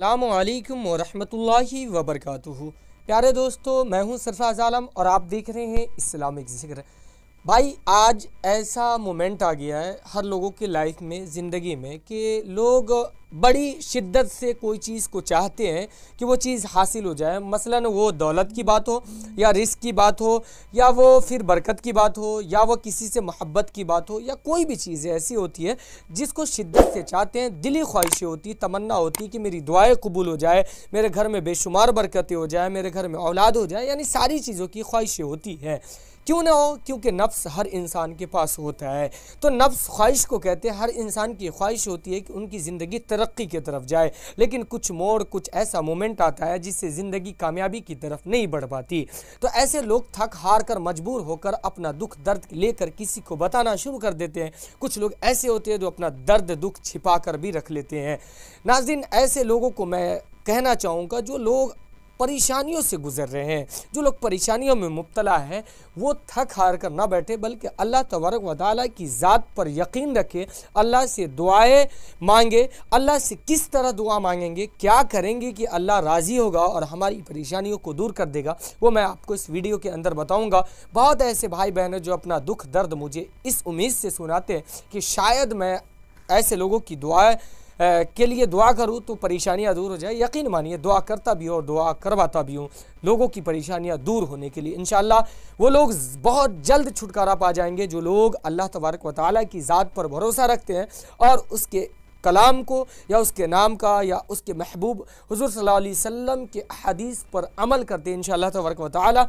अल्लाम वरहमतुल्लाहि वबरकू प्यारे दोस्तों मैं हूं सरफाज आलम और आप देख रहे हैं इस्लामिक जिक्र भाई आज ऐसा मोमेंट आ गया है हर लोगों के लाइफ में ज़िंदगी में कि लोग बड़ी शिद्दत से कोई चीज़ को चाहते हैं कि वो चीज़ हासिल हो जाए मसलन वो दौलत की बात हो या रिस्क की बात हो या वो फिर बरकत की बात हो या वो किसी से मोहब्बत की बात हो या कोई भी चीज़ ऐसी होती है जिसको शिद्दत से चाहते हैं दिली ख्वाहिशें होती तमन्ना होती है कि मेरी दुआएँ कबूल हो जाए मेरे घर में बेशुमार बरकतें हो जाए मेरे घर में औलाद हो जाए यानी सारी चीज़ों की ख्वाहिशें होती हैं क्यों ना हो क्योंकि नफ्स हर इंसान के पास होता है तो नफ्स ख्वाहिश को कहते हैं हर इंसान की ख्वाहिश होती है कि उनकी ज़िंदगी तरक्की की तरफ जाए लेकिन कुछ मोड़ कुछ ऐसा मोमेंट आता है जिससे ज़िंदगी कामयाबी की तरफ नहीं बढ़ पाती तो ऐसे लोग थक हार कर मजबूर होकर अपना दुख दर्द लेकर किसी को बताना शुरू कर देते हैं कुछ लोग ऐसे होते हैं जो अपना दर्द दुख छिपा कर भी रख लेते हैं नाजिन ऐसे लोगों को मैं कहना चाहूँगा जो लोग परेशानियों से गुजर रहे हैं जो लोग परेशानियों में मुबतला हैं वो थक हार कर ना बैठे बल्कि अल्लाह तबारक वाली की ज़ात पर यकीन रखें अल्लाह से दुआएँ मांगे अल्लाह से किस तरह दुआ मांगेंगे क्या करेंगे कि अल्लाह राज़ी होगा और हमारी परेशानियों को दूर कर देगा वो मैं आपको इस वीडियो के अंदर बताऊँगा बहुत ऐसे भाई बहन हैं जो अपना दुख दर्द मुझे इस उम्मीद से सुनाते हैं कि शायद मैं ऐसे लोगों की दुआएँ के लिए दुआ करूँ तो परेशानियाँ दूर हो जाए यकीन मानिए दुआ करता भी हूँ और दुआ करवाता भी हूँ लोगों की परेशानियाँ दूर होने के लिए इन वो लोग बहुत जल्द छुटकारा पा जाएंगे जो लोग अल्लाह तबारक व ताली की ज़ात पर भरोसा रखते हैं और उसके कलाम को या उसके नाम का या उसके महबूब हजूर सल्लल्लाहु वम के हदीस पर अमल करते हैं इन तबरक वाली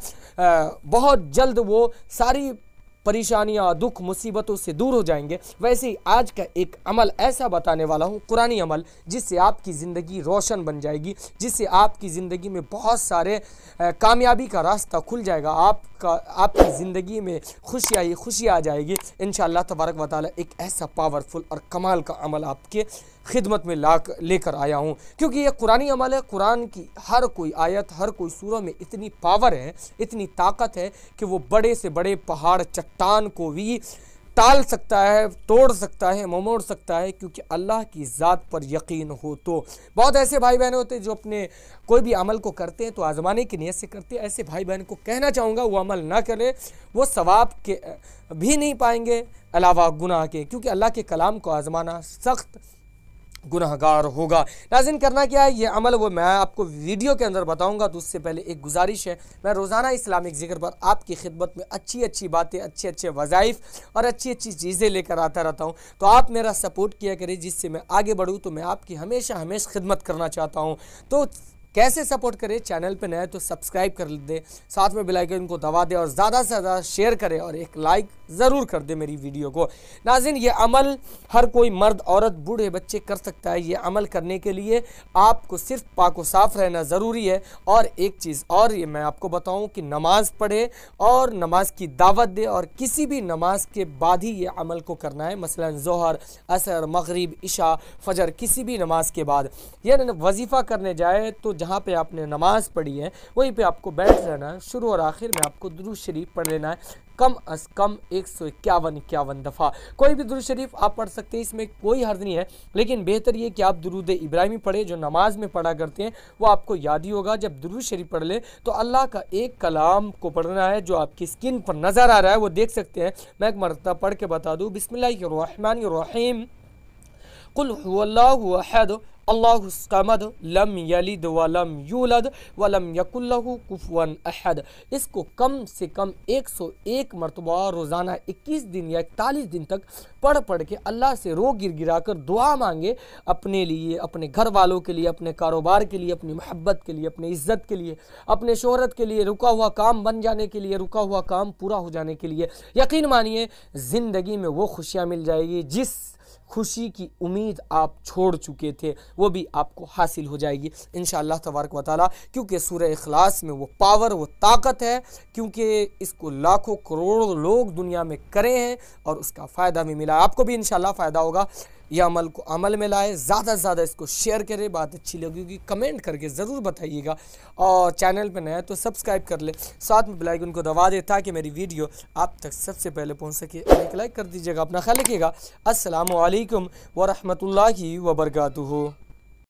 बहुत जल्द वो सारी परेशानियाँ दुख मुसीबतों से दूर हो जाएंगे वैसे ही आज का एक अमल ऐसा बताने वाला हूँ कुरानी अमल जिससे आपकी ज़िंदगी रोशन बन जाएगी जिससे आपकी ज़िंदगी में बहुत सारे कामयाबी का रास्ता खुल जाएगा आपका आपकी ज़िंदगी में खुशियाँ ही खुशी आ जाएगी इन तबारक वाली एक ऐसा पावरफुल और कमाल का अमल आपके खिदमत में ला लेकर आया हूँ क्योंकि ये कुरानी अमल है कुरान की हर कोई आयत हर कोई सूरह में इतनी पावर है इतनी ताकत है कि वो बड़े से बड़े पहाड़ चट शैतान को भी टाल सकता है तोड़ सकता है ममोड़ सकता है क्योंकि अल्लाह की ज़ात पर यकीन हो तो बहुत ऐसे भाई बहन होते हैं जो अपने कोई भी अमल को करते हैं तो आज़माने की नीयत से करते हैं ऐसे भाई बहन को कहना चाहूँगा वो अमल ना करें वो सवाब के भी नहीं पाएंगे अलावा गुनाह के क्योंकि अल्लाह के कलाम को आज़माना सख्त गुनहगार होगा नाजिन करना क्या है ये अमल वो मैं आपको वीडियो के अंदर बताऊंगा तो उससे पहले एक गुजारिश है मैं रोज़ाना इस्लामिक जिक्र पर आपकी खिदमत में अच्छी अच्छी बातें अच्छे अच्छे वज़ाइफ और अच्छी अच्छी चीज़ें लेकर आता रहता हूँ तो आप मेरा सपोर्ट किया करें जिससे मैं आगे बढ़ूँ तो मैं आपकी हमेशा हमेशा खिदमत करना चाहता हूँ तो कैसे सपोर्ट करें चैनल पर नए तो सब्सक्राइब कर दे साथ में बेल को दबा दें और ज़्यादा से ज़्यादा शेयर करें और एक लाइक ज़रूर कर दे मेरी वीडियो को नाजिन ये अमल हर कोई मर्द औरत बूढ़े बच्चे कर सकता है ये अमल करने के लिए आपको सिर्फ पाको साफ रहना ज़रूरी है और एक चीज़ और ये मैं आपको बताऊँ कि नमाज़ पढ़े और नमाज की दावत दे और किसी भी नमाज के बाद ही ये अमल को करना है मसला जहर असर मगरब इशा फजर किसी भी नमाज के बाद यह वजीफ़ा करने जाए तो जहाँ पे आपने नमाज़ पढ़ी है वहीं पे आपको बैठ जाना है शुरू और आखिर में आपको दुरू शरीफ पढ़ लेना है कम अज कम एक सौ इक्यावन इक्यावन दफ़ा कोई भी दुरू शरीफ आप पढ़ सकते हैं इसमें कोई हर्ज नहीं है लेकिन बेहतर ये कि आप दुरूद इब्राहिमी पढ़े जो नमाज में पढ़ा करते हैं वो आपको याद ही होगा जब दुरू शरीफ पढ़ लें तो अल्लाह का एक कलाम को पढ़ना है जो आपकी स्किन पर नज़र आ रहा है वो देख सकते हैं मैं एक मरतबा पढ़ के बता दूँ बिसमिल्लर रहीम कुल अहद अल्लाहमद लम यलिद वलम यूलद वलम यकुल्लहु कुफवन अहद इसको कम से कम 101 मरतबा रोज़ाना 21 दिन या इकतालीस दिन तक पढ़ पढ़ के अल्लाह से रो गिर गिरा कर दुआ मांगे अपने लिए अपने घर वालों के लिए अपने कारोबार के लिए अपनी मोहब्बत के लिए अपने इज़्ज़त के लिए अपने शहरत के लिए रुका हुआ काम बन जाने के लिए रुका हुआ काम पूरा हो जाने के लिए यकीन मानिए ज़िंदगी में वो खुशियाँ मिल जाएगी जिस खुशी की उम्मीद आप छोड़ चुके थे वो भी आपको हासिल हो जाएगी इन तबारक वाली क्योंकि सूर्य अखलास में वो पावर वो ताकत है क्योंकि इसको लाखों करोड़ों लोग दुनिया में करे हैं और उसका फ़ायदा भी मिला आपको भी इन फ़ायदा होगा यह अमल को अमल में लाए ज़्यादा से ज़्यादा इसको शेयर करें बात अच्छी लगेगी कमेंट करके ज़रूर बताइएगा और चैनल पर नया तो सब्सक्राइब कर ले साथ में बेलाइकन को दबा दे ताकि मेरी वीडियो आप तक सबसे पहले पहुँच सके एक लाइक कर दीजिएगा अपना ख्याल रखिएगा असलकम वरहमल वर्का